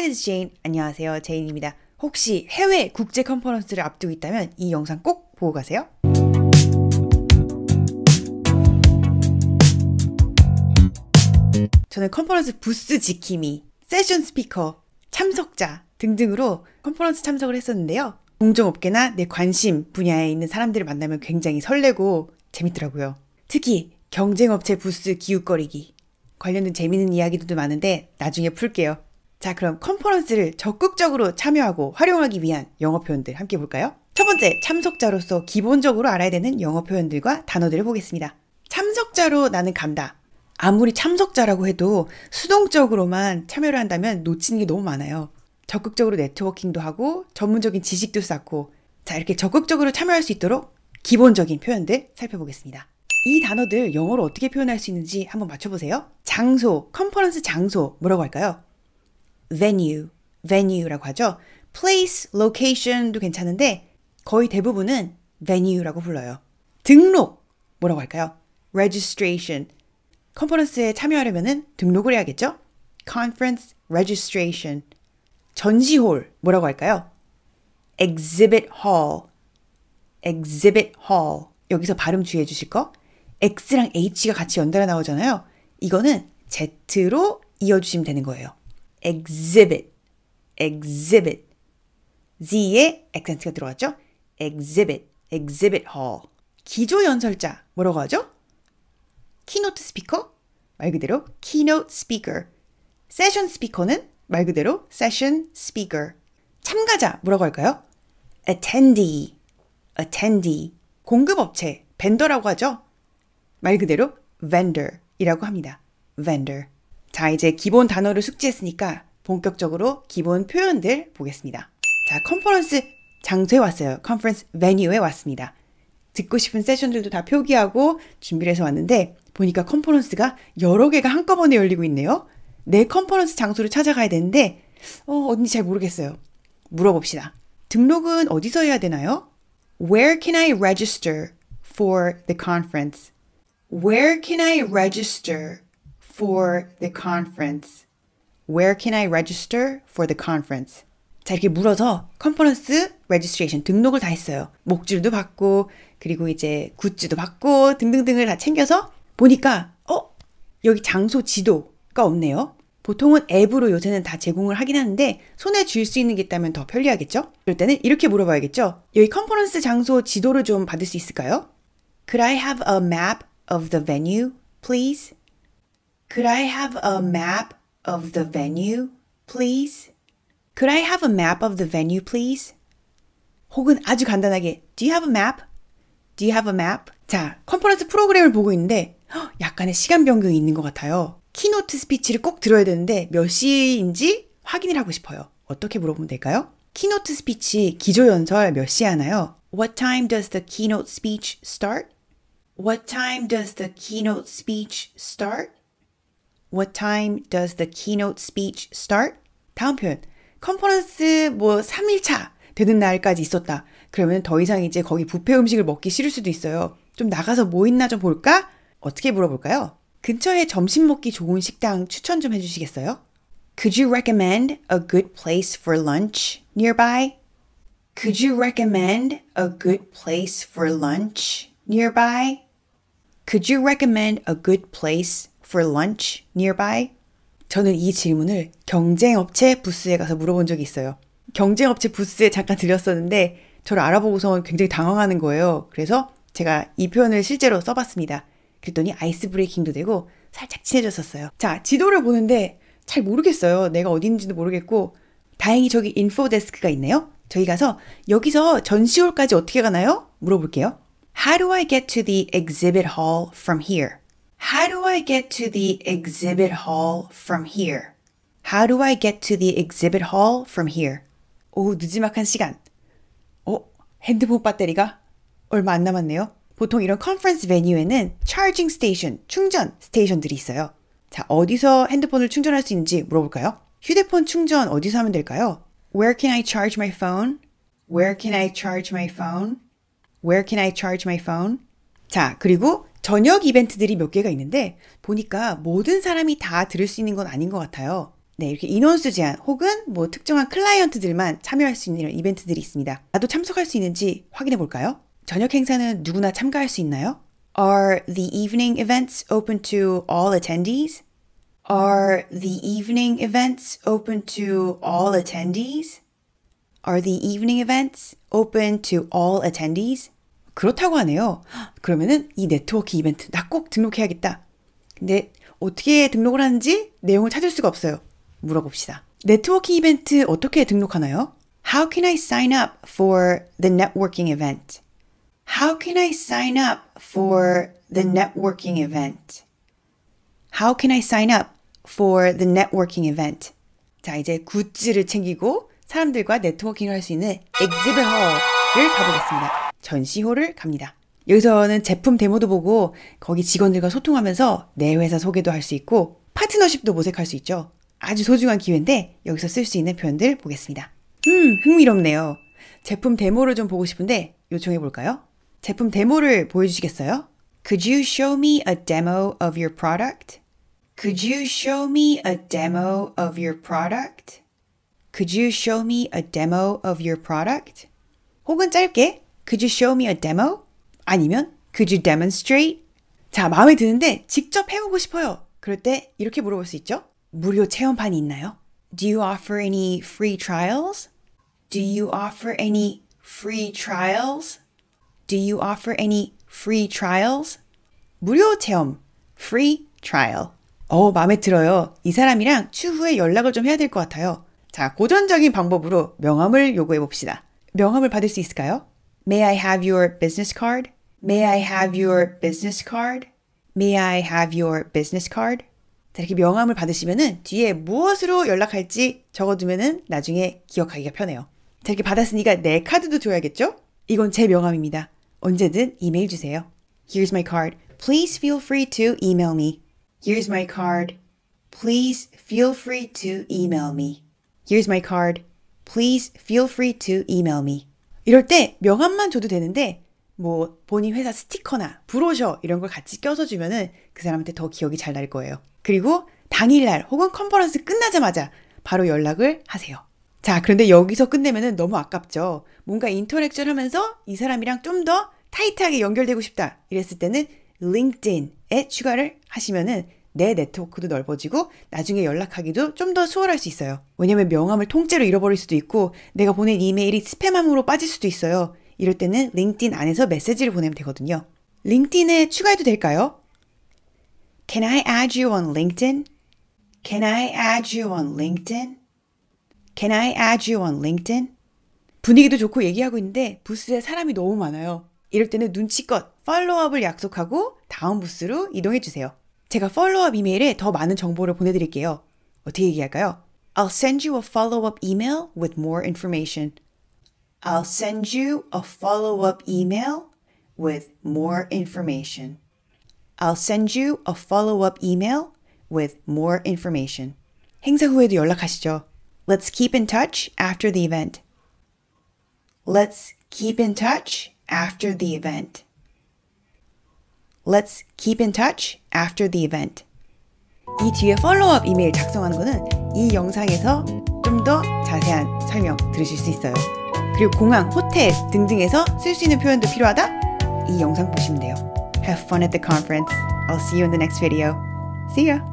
사이드즈 제인 안녕하세요 제인입니다. 혹시 해외 국제 컨퍼런스를 앞두고 있다면 이 영상 꼭 보고 가세요. 저는 컨퍼런스 부스 지킴이, 세션 스피커, 참석자 등등으로 컨퍼런스 참석을 했었는데요. 공정업계나 내 관심 분야에 있는 사람들을 만나면 굉장히 설레고 재밌더라고요. 특히 경쟁업체 부스 기웃거리기 관련된 재밌는 이야기들도 많은데 나중에 풀게요. 자, 그럼 컨퍼런스를 적극적으로 참여하고 활용하기 위한 영어 표현들 함께 볼까요? 첫 번째, 참석자로서 기본적으로 알아야 되는 영어 표현들과 단어들을 보겠습니다. 참석자로 나는 간다. 아무리 참석자라고 해도 수동적으로만 참여를 한다면 놓치는 게 너무 많아요. 적극적으로 네트워킹도 하고 전문적인 지식도 쌓고 자, 이렇게 적극적으로 참여할 수 있도록 기본적인 표현들 살펴보겠습니다. 이 단어들 영어로 어떻게 표현할 수 있는지 한번 맞춰보세요. 장소, 컨퍼런스 장소 뭐라고 할까요? venue, venue라고 하죠. place, location도 괜찮은데 거의 대부분은 venue라고 불러요. 등록 뭐라고 할까요? registration. 컨퍼런스에 참여하려면 등록을 해야겠죠? conference registration. 전시홀 뭐라고 할까요? exhibit hall. exhibit hall. 여기서 발음 주의해 주실 거. x랑 h가 같이 연달아 나오잖아요. 이거는 z로 이어 주시면 되는 거예요. exhibit, exhibit. Z에 액센트가 들어갔죠? exhibit, exhibit hall. 기조 연설자 뭐라고 하죠? keynote speaker 말 그대로 keynote speaker. 세션 스피커는 말 그대로 speaker. 참가자 뭐라고 할까요? attendee, attendee. 공급업체, 벤더라고 하죠. 말 그대로 vendor이라고 합니다. vendor. 자, 이제 기본 단어를 숙지했으니까 본격적으로 기본 표현들 보겠습니다. 자, 컨퍼런스 장소에 왔어요. 컨퍼런스 메뉴에 왔습니다. 듣고 싶은 세션들도 다 표기하고 준비를 해서 왔는데 보니까 컨퍼런스가 여러 개가 한꺼번에 열리고 있네요. 내 컨퍼런스 장소를 찾아가야 되는데 어, 어딘지 잘 모르겠어요. 물어봅시다. 등록은 어디서 해야 되나요? Where can I register for the conference? Where can I register for the conference? Where can I register for the conference? 자, 이렇게 물어서 컨퍼런스 레지스트레이션 등록을 다 했어요. 목줄도 받고, 그리고 이제 굿즈도 받고, 등등등을 다 챙겨서 보니까, 어? 여기 장소 지도가 없네요. 보통은 앱으로 요새는 다 제공을 하긴 하는데 손에 쥘 수 있는 게 있다면 더 편리하겠죠? 그럴 때는 이렇게 물어봐야겠죠? 여기 컨퍼런스 장소 지도를 좀 받을 수 있을까요? Could I have a map of the venue, please? Could I have a map of the venue, please? Could I have a map of the venue, please? 혹은 아주 간단하게 Do you have a map? Do you have a map? 자, 컨퍼런스 프로그램을 보고 있는데 약간의 시간 변경이 있는 것 같아요. 키노트 스피치를 꼭 들어야 되는데 몇 시인지 확인을 하고 싶어요. 어떻게 물어보면 될까요? 키노트 스피치 기조연설 몇 시 하나요? What time does the keynote speech start? What time does the keynote speech start? What time does the keynote speech start? 다음 표현. 컨퍼런스 뭐 3일차 되는 날까지 있었다. 그러면 더 이상 이제 거기 부페 음식을 먹기 싫을 수도 있어요. 좀 나가서 뭐 있나 좀 볼까? 어떻게 물어볼까요? 근처에 점심 먹기 좋은 식당 추천 좀 해주시겠어요? Could you recommend a good place for lunch nearby? Could you recommend a good place for lunch nearby? Could you recommend a good place for lunch nearby? 저는 이 질문을 경쟁업체 부스에 가서 물어본 적이 있어요. 경쟁업체 부스에 잠깐 들렸었는데 저를 알아보고서 굉장히 당황하는 거예요. 그래서 제가 이 표현을 실제로 써봤습니다. 그랬더니 아이스 브레이킹도 되고 살짝 친해졌었어요. 자, 지도를 보는데 잘 모르겠어요. 내가 어디는지도 모르겠고 다행히 저기 인포데스크가 있네요. 저희 가서 여기서 전시홀까지 어떻게 가나요? 물어볼게요. How do I get to the exhibit hall from here? how do I get to the exhibit hall from here? How do I get to the exhibit hall from here? 오후 늦지막한 시간. 어? 핸드폰 배터리가 얼마 안 남았네요. 보통 이런 컨퍼런스 베뉴에는 charging station, 충전 스테이션들이 있어요. 자, 어디서 핸드폰을 충전할 수 있는지 물어볼까요? 휴대폰 충전 어디서 하면 될까요? Where can I charge my phone? Where can I charge my phone? Where can I charge my phone? 자, 그리고 저녁 이벤트들이 몇 개가 있는데 보니까 모든 사람이 다 들을 수 있는 건 아닌 것 같아요. 네, 이렇게 인원수 제한 혹은 뭐 특정한 클라이언트들만 참여할 수 있는 이벤트들이 있습니다. 나도 참석할 수 있는지 확인해 볼까요? 저녁 행사는 누구나 참가할 수 있나요? Are the evening events open to all attendees? Are the evening events open to all attendees? Are the evening events open to all attendees? 그렇다고 하네요. 그러면은 이 네트워킹 이벤트 나 꼭 등록해야겠다. 근데 어떻게 등록을 하는지 내용을 찾을 수가 없어요. 물어봅시다. 네트워킹 이벤트 어떻게 등록하나요? How can I sign up for the networking event? How can I sign up for the networking event? How can I sign up for the networking event? 자, 이제 굿즈를 챙기고 사람들과 네트워킹을 할 수 있는 엑지벨 허를 가보겠습니다. 전시호를 갑니다. 여기서는 제품 데모도 보고 거기 직원들과 소통하면서 내 회사 소개도 할 수 있고 파트너십도 모색할 수 있죠. 아주 소중한 기회인데 여기서 쓸 수 있는 표현들 보겠습니다. 음, 흥미롭네요. 제품 데모를 좀 보고 싶은데 요청해 볼까요? 제품 데모를 보여주시겠어요? Could you show me a demo of your product? Could you show me a demo of your product? Could you show me a demo of your product? 혹은 짧게 Could you show me a demo? 아니면 Could you demonstrate? 자, 마음에 드는데 직접 해보고 싶어요. 그럴 때 이렇게 물어볼 수 있죠. 무료 체험판이 있나요? Do you offer any free trials? Do you offer any free trials? Do you offer any free trials? 무료 체험, free trial. 어, 마음에 들어요. 이 사람이랑 추후에 연락을 좀 해야 될 것 같아요. 자, 고전적인 방법으로 명함을 요구해 봅시다. 명함을 받을 수 있을까요? May I have your business card? May I have your business card? May I have your business card? 이렇게 명함을 받으시면은 뒤에 무엇으로 연락할지 적어두면은 나중에 기억하기가 편해요. 이렇게 받았으니까 내 카드도 줘야겠죠? 이건 제 명함입니다. 언제든 이메일 주세요. Here's my card. Please feel free to email me. Here's my card. Please feel free to email me. Here's my card. Please feel free to email me. 이럴 때 명함만 줘도 되는데 뭐 본인 회사 스티커나 브로셔 이런 걸 같이 껴서 주면은 그 사람한테 더 기억이 잘 날 거예요. 그리고 당일날 혹은 컨퍼런스 끝나자마자 바로 연락을 하세요. 자, 그런데 여기서 끝내면은 너무 아깝죠. 뭔가 인터랙션 하면서 이 사람이랑 좀 더 타이트하게 연결되고 싶다. 이랬을 때는 링크드인에 추가를 하시면은 내 네트워크도 넓어지고 나중에 연락하기도 좀 더 수월할 수 있어요. 왜냐면 명함을 통째로 잃어버릴 수도 있고 내가 보낸 이메일이 스팸함으로 빠질 수도 있어요. 이럴 때는 링크인 안에서 메시지를 보내면 되거든요. 링크인에 추가해도 될까요? Can I add you on LinkedIn? Can I add you on LinkedIn? Can I add you on LinkedIn? 분위기도 좋고 얘기하고 있는데 부스에 사람이 너무 많아요. 이럴 때는 눈치껏 팔로우업을 약속하고 다음 부스로 이동해 주세요. 제가 follow-up 이메일에 더 많은 정보를 보내드릴게요. 어떻게 얘기할까요? I'll send you a follow-up email with more information. I'll send you a follow-up email with more information. I'll send you a follow-up email with more information. 행사 후에도 연락하시죠. Let's keep in touch after the event. Let's keep in touch after the event. Let's keep in touch after the event. 이 뒤에 팔로우업 이메일 작성하는 거는 이 영상에서 좀 더 자세한 설명 들으실 수 있어요. 그리고 공항, 호텔 등등에서 쓸 수 있는 표현도 필요하다? 이 영상 보시면 돼요. Have fun at the conference. I'll see you in the next video. See ya!